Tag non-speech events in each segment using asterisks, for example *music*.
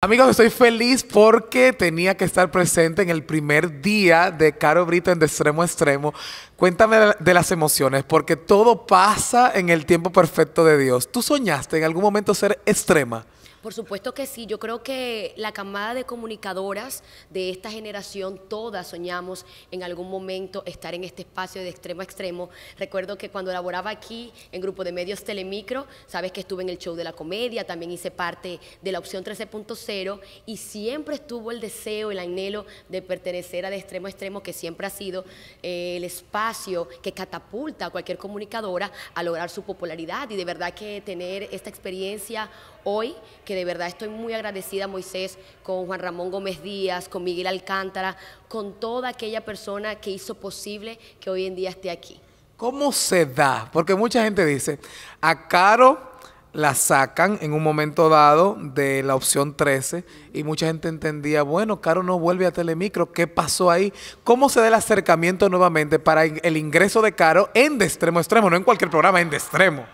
Amigos, estoy feliz porque tenía que estar presente en el primer día de Caro Brito en De Extremo a Extremo. Cuéntame de las emociones, porque todo pasa en el tiempo perfecto de Dios. ¿Tú soñaste en algún momento ser extrema? Por supuesto que sí, yo creo que la camada de comunicadoras de esta generación, todas soñamos en algún momento estar en este espacio de extremo a extremo. Recuerdo que cuando laboraba aquí en Grupo de Medios Telemicro, sabes que estuve en el show de la comedia, también hice parte de la opción 13.0 y siempre estuvo el deseo, el anhelo de pertenecer a de extremo a extremo, que siempre ha sido eh, el espacio que catapulta a cualquier comunicadora a lograr su popularidad y de verdad que tener esta experiencia hoy, que de verdad estoy muy agradecida Moisés, con Juan Ramón Gómez Díaz, con Miguel Alcántara, con toda aquella persona que hizo posible que hoy en día esté aquí. ¿Cómo se da? Porque mucha gente dice, a Caro la sacan en un momento dado de la opción 13 y mucha gente entendía, bueno, Caro no vuelve a Telemicro, ¿qué pasó ahí? ¿Cómo se da el acercamiento nuevamente para el ingreso de Caro en De Extremo Extremo, no en cualquier programa, en De Extremo?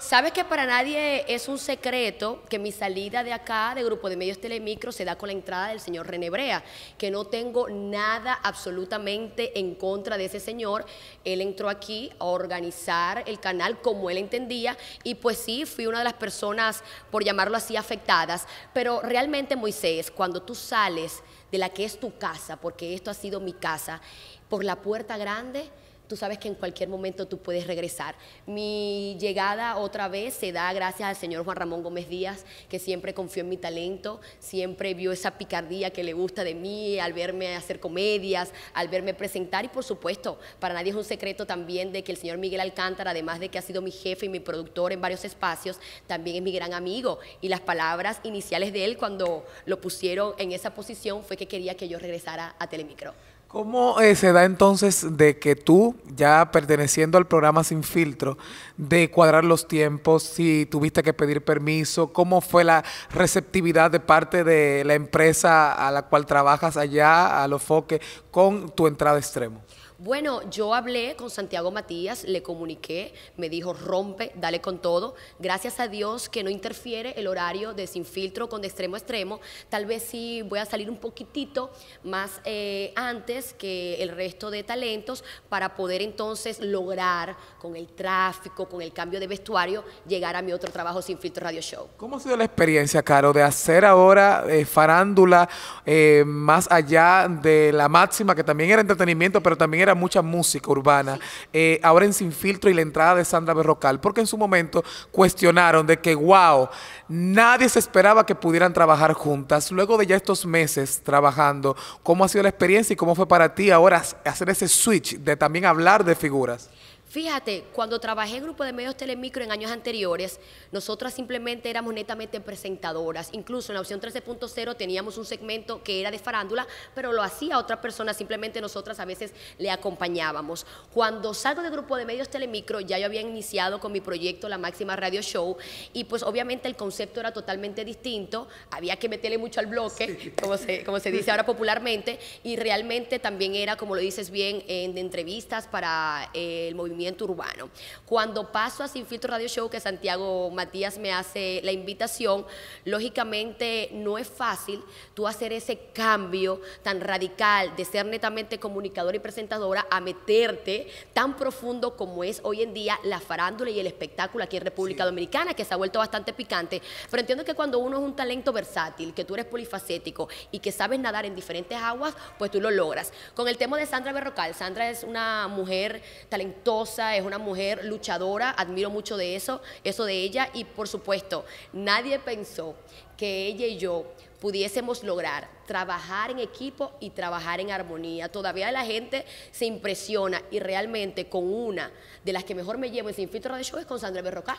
Sabes que para nadie es un secreto que mi salida de acá, de Grupo de Medios Telemicro, se da con la entrada del señor René Brea, que no tengo nada absolutamente en contra de ese señor. Él entró aquí a organizar el canal como él entendía y pues sí, fui una de las personas, por llamarlo así, afectadas. Pero realmente, Moisés, cuando tú sales de la que es tu casa, porque esto ha sido mi casa, por la puerta grande, tú sabes que en cualquier momento tú puedes regresar. Mi llegada otra vez se da gracias al señor Juan Ramón Gómez Díaz, que siempre confió en mi talento, siempre vio esa picardía que le gusta de mí al verme hacer comedias, al verme presentar y por supuesto, para nadie es un secreto también de que el señor Miguel Alcántara, además de que ha sido mi jefe y mi productor en varios espacios, también es mi gran amigo y las palabras iniciales de él cuando lo pusieron en esa posición fue que quería que yo regresara a Telemicro. ¿Cómo eh, se da entonces de que tú, ya perteneciendo al programa Sin Filtro, de cuadrar los tiempos, si tuviste que pedir permiso, cómo fue la receptividad de parte de la empresa a la cual trabajas allá, a los foques, con tu entrada extremo? Bueno, yo hablé con Santiago Matías, le comuniqué, me dijo rompe, dale con todo. Gracias a Dios que no interfiere el horario de sin filtro con de extremo a extremo. Tal vez sí voy a salir un poquitito más eh, antes que el resto de talentos para poder entonces lograr con el tráfico, con el cambio de vestuario, llegar a mi otro trabajo sin filtro radio show. ¿Cómo ha sido la experiencia, Caro, de hacer ahora eh, farándula eh, más allá de la máxima que también era entretenimiento, pero también era mucha música urbana, eh, ahora en Sin Filtro y la entrada de Sandra Berrocal, porque en su momento cuestionaron de que, wow, nadie se esperaba que pudieran trabajar juntas. Luego de ya estos meses trabajando, ¿cómo ha sido la experiencia y cómo fue para ti ahora hacer ese switch de también hablar de figuras? Fíjate, cuando trabajé en grupo de medios Telemicro en años anteriores, nosotras simplemente éramos netamente presentadoras. Incluso en la opción 13.0 teníamos un segmento que era de farándula, pero lo hacía otra persona, simplemente nosotras a veces le acompañábamos. Cuando salgo de grupo de medios Telemicro, ya yo había iniciado con mi proyecto La Máxima Radio Show y pues obviamente el concepto era totalmente distinto, había que meterle mucho al bloque, como, se, como se dice ahora popularmente, y realmente también era, como lo dices bien, en entrevistas para eh, el movimiento urbano. Cuando paso a Sin Filtro Radio Show, que Santiago Matías me hace la invitación, lógicamente no es fácil tú hacer ese cambio tan radical de ser netamente comunicadora y presentadora a meterte tan profundo como es hoy en día la farándula y el espectáculo aquí en República Dominicana, que se ha vuelto bastante picante. Pero entiendo que cuando uno es un talento versátil, que tú eres polifacético y que sabes nadar en diferentes aguas, pues tú lo logras. Con el tema de Sandra Berrocal, Sandra es una mujer talentosa, es una mujer luchadora, admiro mucho de eso, eso de ella y por supuesto, nadie pensó que ella y yo pudiésemos lograr trabajar en equipo y trabajar en armonía. Todavía la gente se impresiona y realmente con una de las que mejor me llevo en Sin Filtro de Show es con Sandra Berrocal.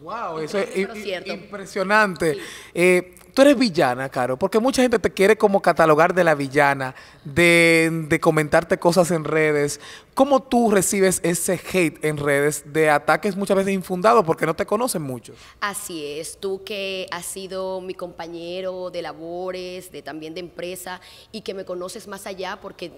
Wow, eso es impresionante. Eh, tú eres villana, Caro, porque mucha gente te quiere como catalogar de la villana, de, comentarte cosas en redes. ¿Cómo tú recibes ese hate en redes de ataques muchas veces infundados porque no te conocen mucho? Así es, tú que has sido mi compañero de labores, de también de empresa y que me conoces más allá porque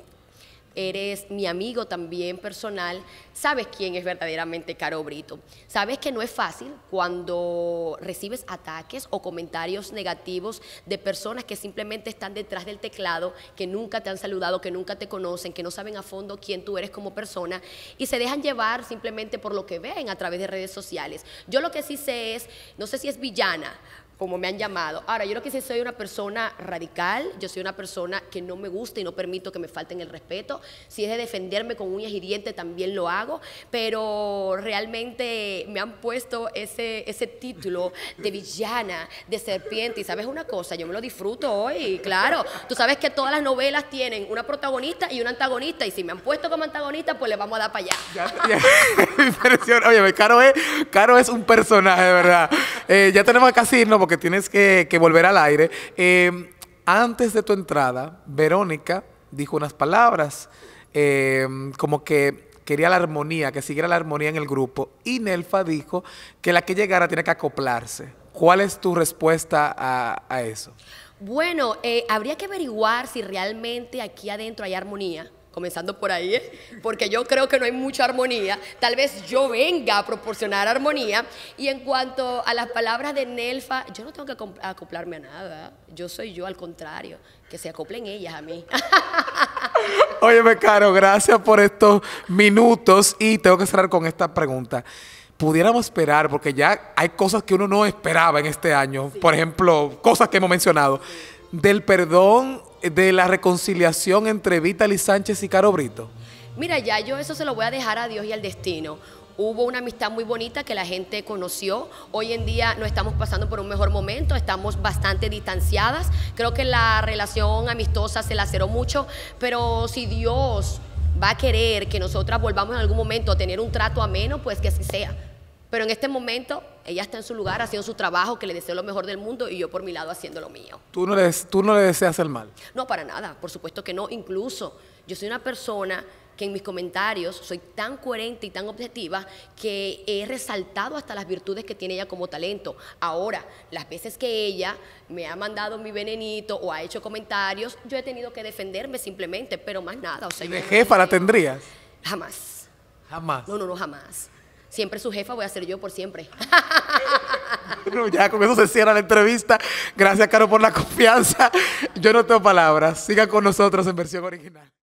eres mi amigo también personal, sabes quién es verdaderamente Caro Brito. Sabes que no es fácil cuando recibes ataques o comentarios negativos de personas que simplemente están detrás del teclado, que nunca te han saludado, que nunca te conocen, que no saben a fondo quién tú eres como persona y se dejan llevar simplemente por lo que ven a través de redes sociales. Yo lo que sí sé es, no sé si es villana, como me han llamado. Ahora, yo no que si soy una persona radical, yo soy una persona que no me gusta y no permito que me falten el respeto. Si es de defenderme con uñas y dientes, también lo hago, pero realmente me han puesto ese, ese título de villana, de serpiente, y sabes una cosa, yo me lo disfruto hoy, claro. Tú sabes que todas las novelas tienen una protagonista y un antagonista, y si me han puesto como antagonista, pues le vamos a dar para allá. *laughs* oye, Caro es, Caro es un personaje, de verdad. Eh, ya tenemos que casi irnos porque que tienes que, volver al aire. Eh, antes de tu entrada, Verónica dijo unas palabras, eh, como que quería la armonía, que siguiera la armonía en el grupo. Y Nelfa dijo que la que llegara tiene que acoplarse. ¿Cuál es tu respuesta a, eso? Bueno, eh, habría que averiguar si realmente aquí adentro hay armonía comenzando por ahí, porque yo creo que no hay mucha armonía. Tal vez yo venga a proporcionar armonía. Y en cuanto a las palabras de Nelfa, yo no tengo que acoplarme a nada. Yo soy yo, al contrario, que se acoplen ellas a mí. *laughs* Óyeme, Caro, gracias por estos minutos y tengo que cerrar con esta pregunta. Pudiéramos esperar, porque ya hay cosas que uno no esperaba en este año, por ejemplo, cosas que hemos mencionado, del perdón de la reconciliación entre Vitali Sánchez y Caro Brito? Mira, ya yo eso se lo voy a dejar a Dios y al destino. Hubo una amistad muy bonita que la gente conoció. Hoy en día no estamos pasando por un mejor momento, estamos bastante distanciadas. Creo que la relación amistosa se laceró mucho, pero si Dios va a querer que nosotras volvamos en algún momento a tener un trato ameno, pues que así sea. Pero en este momento ella está en su lugar haciendo su trabajo, que le deseo lo mejor del mundo y yo por mi lado haciendo lo mío. ¿Tú no, le, tú no le deseas el mal? No, para nada, por supuesto que no. Incluso yo soy una persona que en mis comentarios soy tan coherente y tan objetiva que he resaltado hasta las virtudes que tiene ella como talento. Ahora, las veces que ella me ha mandado mi venenito o ha hecho comentarios, yo he tenido que defenderme simplemente, pero más nada. O sea, ¿Y de jefa la tendrías? Jamás. Jamás. No, no, no, jamás siempre su jefa voy a ser yo por siempre. *laughs* ya con eso se cierra la entrevista. Gracias, Caro, por la confianza. Yo no tengo palabras. Sigan con nosotros en versión original.